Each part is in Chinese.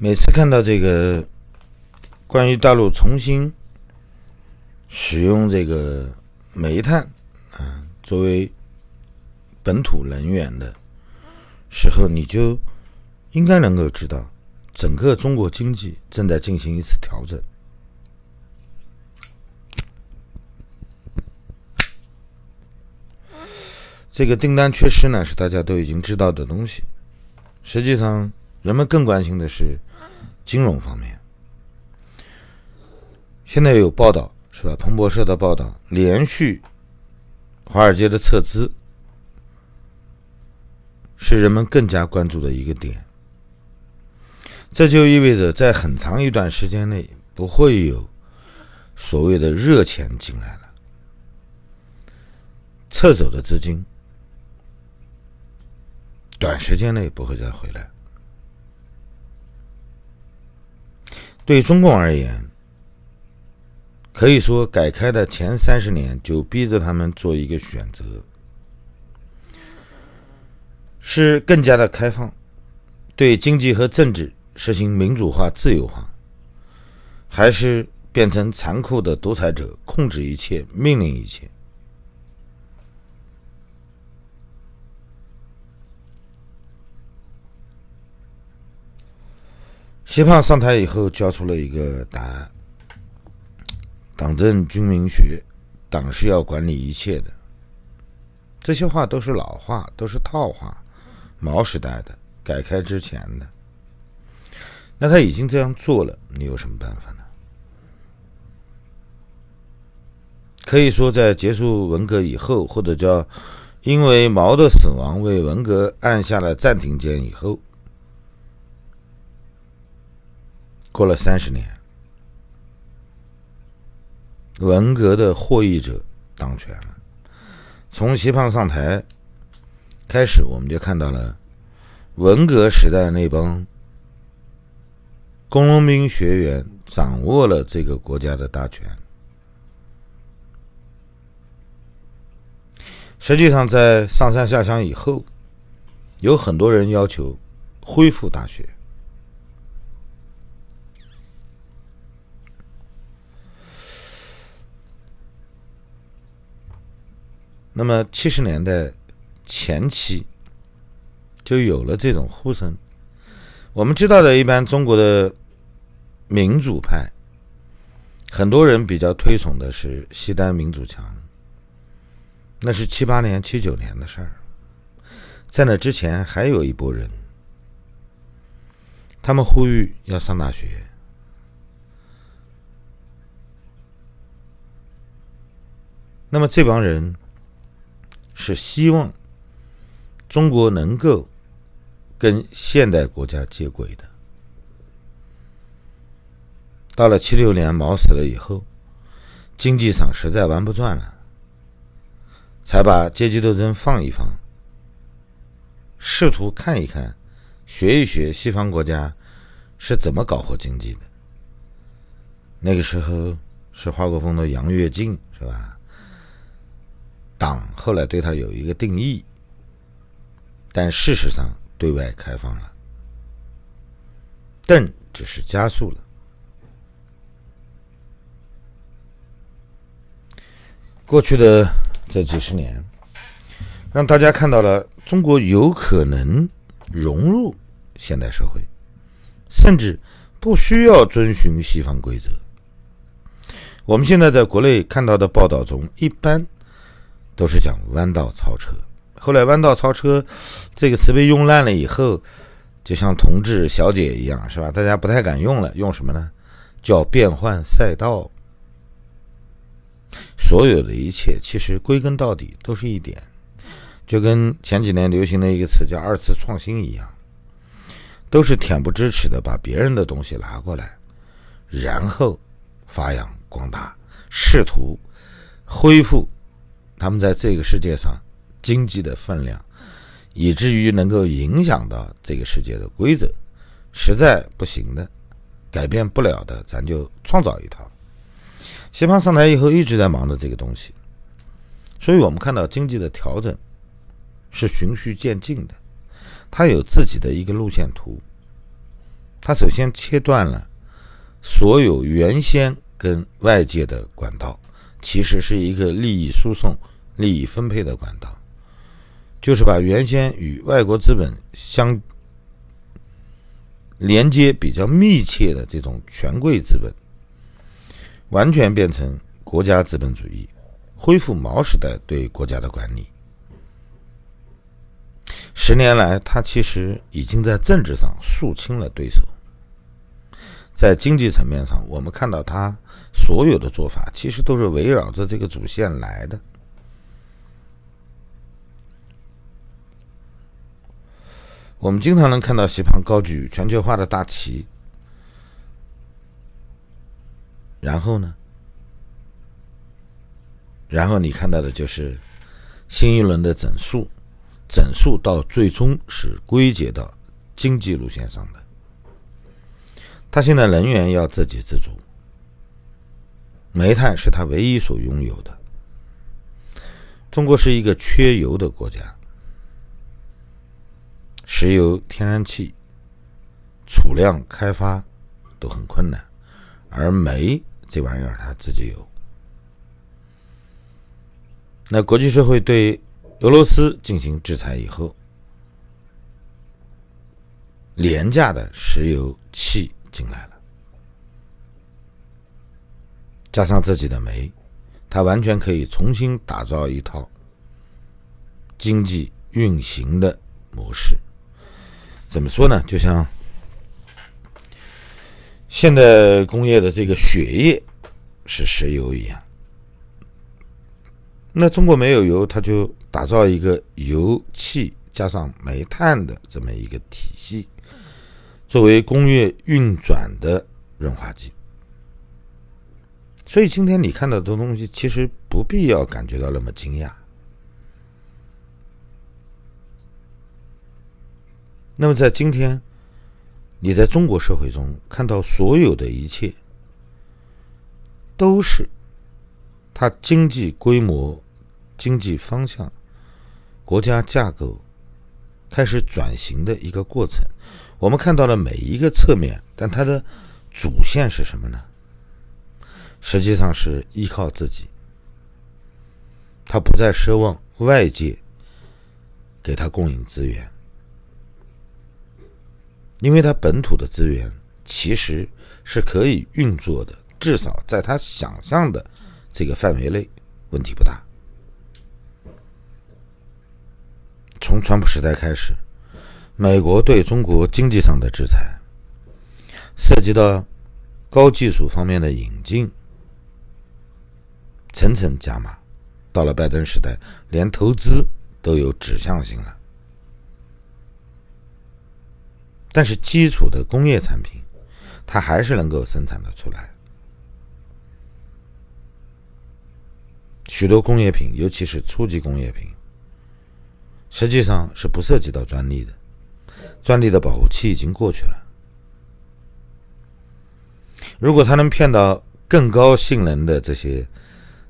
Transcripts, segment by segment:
每次看到这个关于大陆重新使用这个煤炭啊作为本土能源的时候，你就应该能够知道，整个中国经济正在进行一次调整。这个订单缺失呢，是大家都已经知道的东西，实际上。人们更关心的是金融方面。现在有报道是吧？彭博社的报道，连续华尔街的撤资是人们更加关注的一个点。这就意味着在很长一段时间内不会有所谓的热钱进来了，撤走的资金短时间内不会再回来。对中共而言，可以说，改开的前三十年就逼着他们做一个选择：是更加的开放，对经济和政治实行民主化、自由化，还是变成残酷的独裁者，控制一切，命令一切。习胖上台以后，交出了一个答案：党政军民学，党是要管理一切的。这些话都是老话，都是套话，毛时代的，改开之前的。那他已经这样做了，你有什么办法呢？可以说，在结束文革以后，或者叫因为毛的死亡为文革按下了暂停键以后。过了三十年，文革的获益者当权了。从习胖上台开始，我们就看到了文革时代那帮工农兵学员掌握了这个国家的大权。实际上，在上山下乡以后，有很多人要求恢复大学。那么，七十年代前期就有了这种呼声。我们知道的，一般中国的民主派，很多人比较推崇的是“西单民主墙”，那是七八年、七九年的事儿。在那之前，还有一波人，他们呼吁要上大学。那么，这帮人。是希望中国能够跟现代国家接轨的。到了七六年毛死了以后，经济上实在玩不转了，才把阶级斗争放一放，试图看一看、学一学西方国家是怎么搞活经济的。那个时候是华国锋的杨跃进，是吧？党后来对它有一个定义，但事实上对外开放了，邓只是加速了。过去的这几十年，让大家看到了中国有可能融入现代社会，甚至不需要遵循西方规则。我们现在在国内看到的报道中，一般。都是讲弯道超车，后来弯道超车这个词被用烂了以后，就像同志小姐一样，是吧？大家不太敢用了，用什么呢？叫变换赛道。所有的一切其实归根到底都是一点，就跟前几年流行的一个词叫二次创新一样，都是恬不知耻的把别人的东西拿过来，然后发扬光大，试图恢复。他们在这个世界上经济的分量，以至于能够影响到这个世界的规则，实在不行的，改变不了的，咱就创造一套。西方上台以后一直在忙着这个东西，所以我们看到经济的调整是循序渐进的，它有自己的一个路线图。它首先切断了所有原先跟外界的管道。其实是一个利益输送、利益分配的管道，就是把原先与外国资本相连接比较密切的这种权贵资本，完全变成国家资本主义，恢复毛时代对国家的管理。十年来，他其实已经在政治上肃清了对手。在经济层面上，我们看到他所有的做法，其实都是围绕着这个主线来的。我们经常能看到席旁高举全球化的大旗，然后呢，然后你看到的就是新一轮的整数，整数到最终是归结到经济路线上的。他现在能源要自给自足，煤炭是他唯一所拥有的。中国是一个缺油的国家，石油、天然气储量开发都很困难，而煤这玩意儿他自己有。那国际社会对俄罗斯进行制裁以后，廉价的石油气。进来了，加上自己的煤，他完全可以重新打造一套经济运行的模式。怎么说呢？就像现代工业的这个血液是石油一样，那中国没有油，他就打造一个油气加上煤炭的这么一个体系。作为工业运转的润滑剂，所以今天你看到的东西，其实不必要感觉到那么惊讶。那么在今天，你在中国社会中看到所有的一切，都是它经济规模、经济方向、国家架构。开始转型的一个过程，我们看到了每一个侧面，但它的主线是什么呢？实际上是依靠自己，他不再奢望外界给他供应资源，因为他本土的资源其实是可以运作的，至少在他想象的这个范围内，问题不大。从川普时代开始，美国对中国经济上的制裁，涉及到高技术方面的引进，层层加码。到了拜登时代，连投资都有指向性了。但是，基础的工业产品，它还是能够生产的出来。许多工业品，尤其是初级工业品。实际上是不涉及到专利的，专利的保护期已经过去了。如果他能骗到更高性能的这些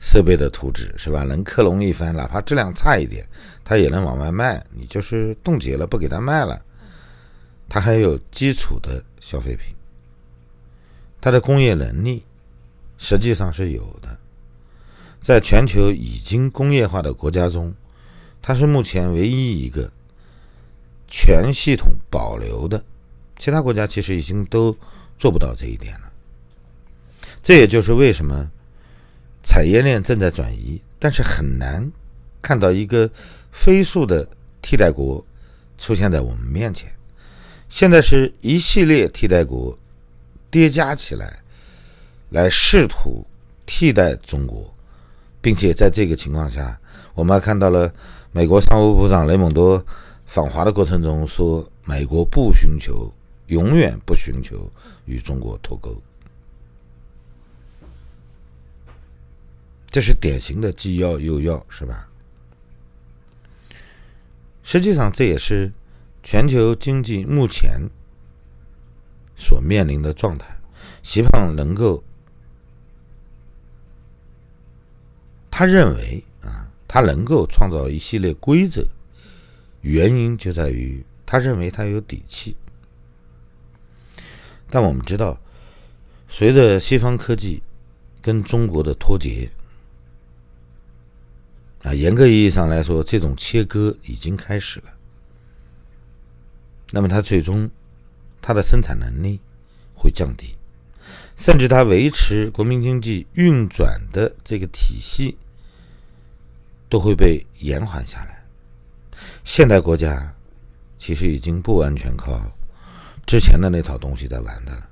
设备的图纸，是吧？能克隆一番，哪怕质量差一点，他也能往外卖。你就是冻结了，不给他卖了，他还有基础的消费品，他的工业能力实际上是有的，在全球已经工业化的国家中。它是目前唯一一个全系统保留的，其他国家其实已经都做不到这一点了。这也就是为什么产业链正在转移，但是很难看到一个飞速的替代国出现在我们面前。现在是一系列替代国叠加起来，来试图替代中国。并且在这个情况下，我们还看到了美国商务部长雷蒙多访华的过程中说：“美国不寻求，永远不寻求与中国脱钩。”这是典型的既要又要，是吧？实际上，这也是全球经济目前所面临的状态。希望能够。他认为啊，他能够创造一系列规则，原因就在于他认为他有底气。但我们知道，随着西方科技跟中国的脱节啊，严格意义上来说，这种切割已经开始了。那么，它最终它的生产能力会降低，甚至它维持国民经济运转的这个体系。都会被延缓下来。现代国家其实已经不完全靠之前的那套东西在玩的了，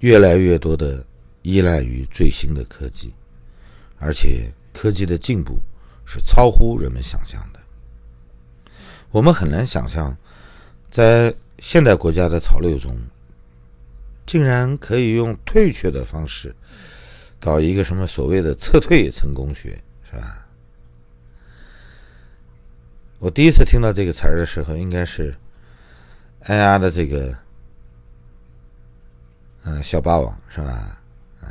越来越多的依赖于最新的科技，而且科技的进步是超乎人们想象的。我们很难想象，在现代国家的潮流中，竟然可以用退却的方式。搞一个什么所谓的撤退成功学，是吧？我第一次听到这个词儿的时候，应该是 AI 的这个嗯小霸王，是吧？嗯。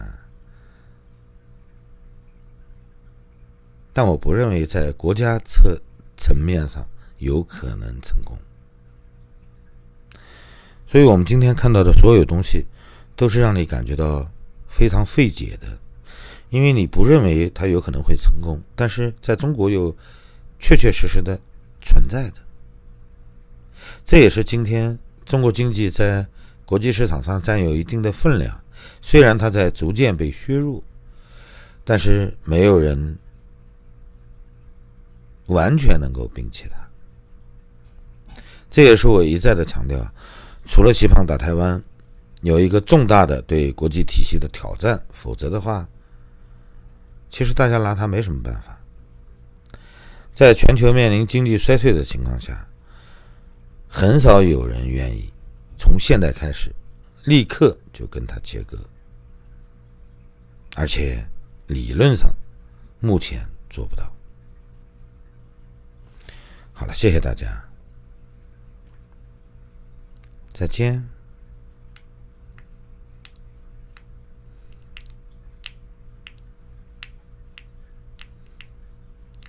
但我不认为在国家层层面上有可能成功，所以我们今天看到的所有东西，都是让你感觉到。非常费解的，因为你不认为它有可能会成功，但是在中国又确确实实的存在的，这也是今天中国经济在国际市场上占有一定的分量。虽然它在逐渐被削弱，但是没有人完全能够摒弃它。这也是我一再的强调，除了西方打台湾。有一个重大的对国际体系的挑战，否则的话，其实大家拿他没什么办法。在全球面临经济衰退的情况下，很少有人愿意从现在开始立刻就跟他切割，而且理论上目前做不到。好了，谢谢大家，再见。